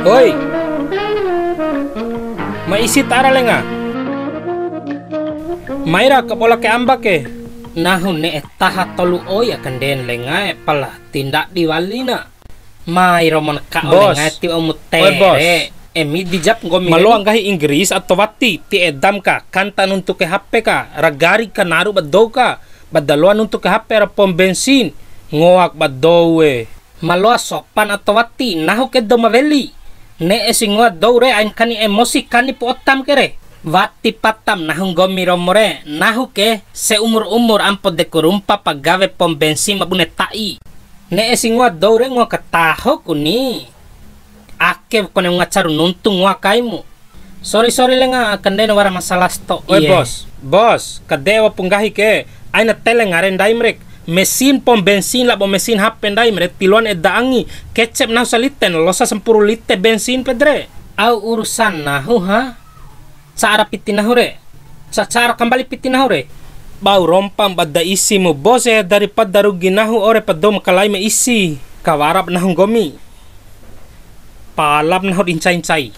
Hoy! tara lenga. Maira kapola ke e. Nahun ne tahat tolu akan den lenga e pala tindak di diwalina. Mairo mon ka lenga ti E Emi dijap Malo Maluang hi Inggris atau wati ti edam ka kantan untuk ke HP ka ragari ka naru badau ka badaluan untuk ke HP ra pom bensin ngoak badawe. Malo sopan atau wati nahu ke domaveli ne esingwa dore ain kani emosi kani potam kere Wati patam nahung gomi romore nahu ke se umur umur ampo papa gawe pom bensin mabune tai ne esingwa dore ngwa ketaho kuni ake kone ngwa caru nuntung ngwa kaimu sorry sorry lenga kende wara masalah sto oi iya. bos bos kadewa punggahi ke aina teleng ngaren daimrek mesin pom bensin labo mesin HP dai mere tiluan e angi kecep na saliten losa sempuru liter bensin pedre au urusan nahu ha cara pitinahu re cara kembali pitinahu re bau rompam pada isi mu bose daripada rugi nahu ore padom kalai me isi kawarap nahu gomi palap nahu incai-incai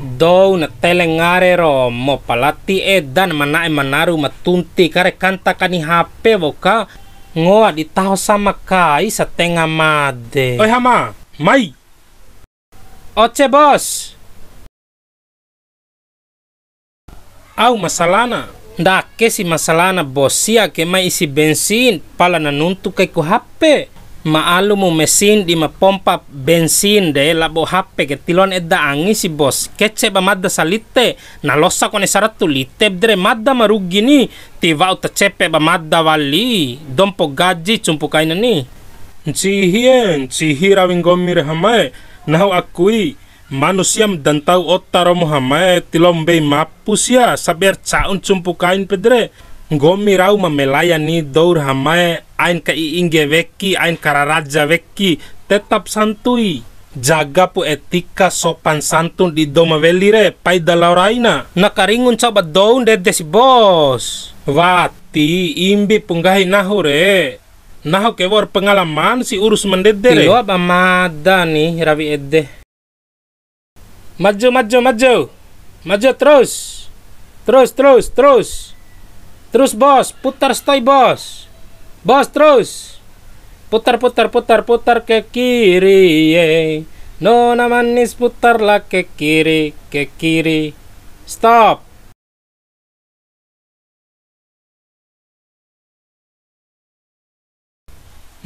Dou na telengare ro mo palati edan mana e manaru matunti kare kanta kani hape boka ngoa di taho sama kai setengah made. Oi hama, mai. Oce bos. Au masalana. Ndake si masalana bos sia ke mai isi bensin pala nanuntu kai ku hape maalumu mesin di mapompa bensin de labo hape ke tilon edda angi si bos kece ba madda salite na losa kone sarattu lite bdre madda maruggi ni ti vau ta cepe ba madda wali dompo gaji cumpu kaina ni cihien cihira winggomir hamai nahu akui manusiam dan tau otaro muhamai mapus mapusia saber caun cumpu kain pedre Gomi memelaya ni daur hamae ain ka inge weki ain kararaja weki tetap santui jaga pu etika sopan santun di doma velire pai Na nakaringun coba daun si bos wati imbi punggahi nahure nahu kewar pengalaman si urus mendedere lo apa mada nih rabi edde maju maju maju maju terus terus terus terus Terus bos, putar stay bos. Bos terus. Putar putar putar putar ke kiri. Yeah. Nona manis putarlah ke kiri, ke kiri. Stop.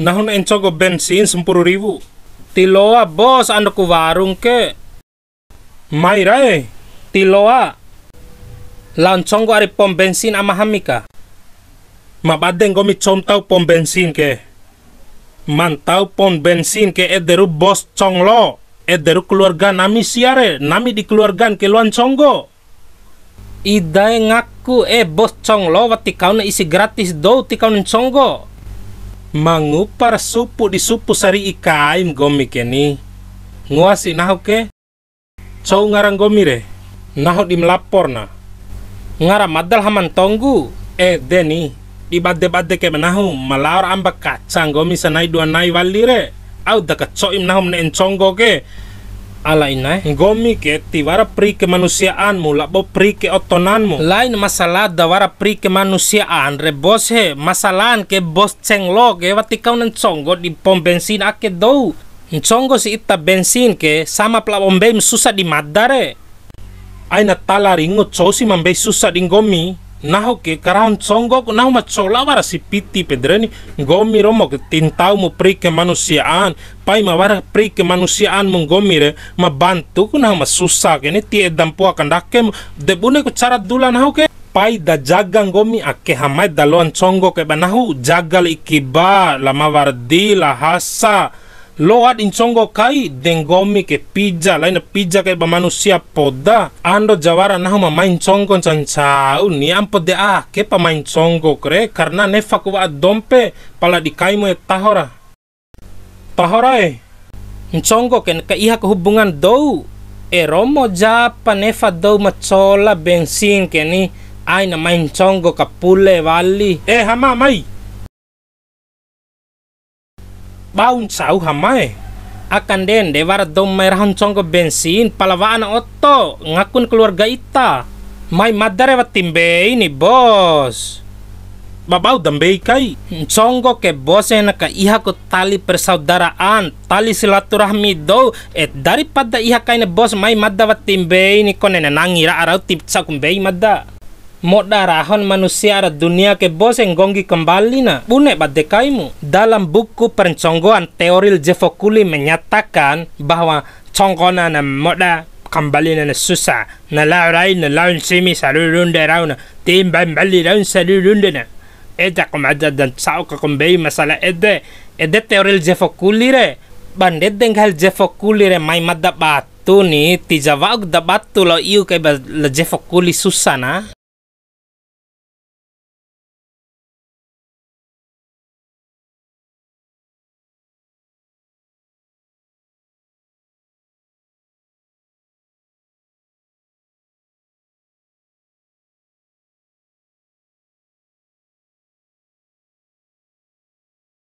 Nahun encok bensin sepuluh ribu. Tiloa bos andaku warung ke. Maira eh. Tiloa lancong gua pom bensin ama hamika mabaden gomi tau pom bensin ke mantau pom bensin ke ederu bos conglo ederu keluarga nami siare nami di keluarga ke lanchongo idai ngaku e bos lo. wati kau isi gratis do ti kau conggo mangupar supu di supu sari ikaim gomi keni nguasi nahu ke Cau ngarang gomi re, nahu di melapor na ngara madal haman tonggu eh deni di badde badde ke menahu malaur amba kacang gomi sanai dua nai walire au daka coim nahum ne enconggo ke ala inai gomi ke tiwara pri mu labo pri ke otonanmu lain masalah wara pri kemanusiaan re bos he masalahan ke bos cenglo ke wati kau nenconggo di pom bensin ake dou nenconggo si ita bensin ke sama plat susah di madare aina tala ringo chosi mambe susa gomi. naho ke karahon songgo ko naho machola wara si piti pedreni gomi romo ke tintau mu pri kemanusiaan pai ma wara pri kemanusiaan menggomi re ma bantu ko naho masusa ke ne tiye dampua kandake dakem debune ku cara dula naho ke pai da jaga gomi ake hamai daloan songgo ke jaga jagal ikiba lama wardi la hasa Load incongo kai dengomi ke pizza lain pizza ke manusia poda ando jawara nahu ma main chongo chancau ni ampo de ah ke pa main kre karena ne fakwa dompe pala di kaimu tahora tahora e incongo ken iha ko hubungan dou e romo japa nefa dou macola bensin ke aina main chongo kapule wali eh hama mai baun sau hamai akan den dewar dom merhan congko bensin palawaan otto ngakun keluarga ita mai madare timbe ini bos babau dambe kai congko ke bos ka iha ko tali persaudaraan tali silaturahmi do et daripada iha kaine bos mai madda timbe ini kone nangira arau tip sakumbei madda moda rahon manusia ra dunia ke boseng gonggi kembali na bune badekaimu dalam buku penconggoan teoril Jefokuli menyatakan bahwa congkona na moda kembali na susah na laurai na laun simi sarurunde rauna timbang bali raun sarurunde na Eja kumada dan sao kombei masalah ede ede teoril Jefokuli re bandet denghal Jefokuli re mai madabat batu ni tijawag dabat tu lo iu kay ba susah susana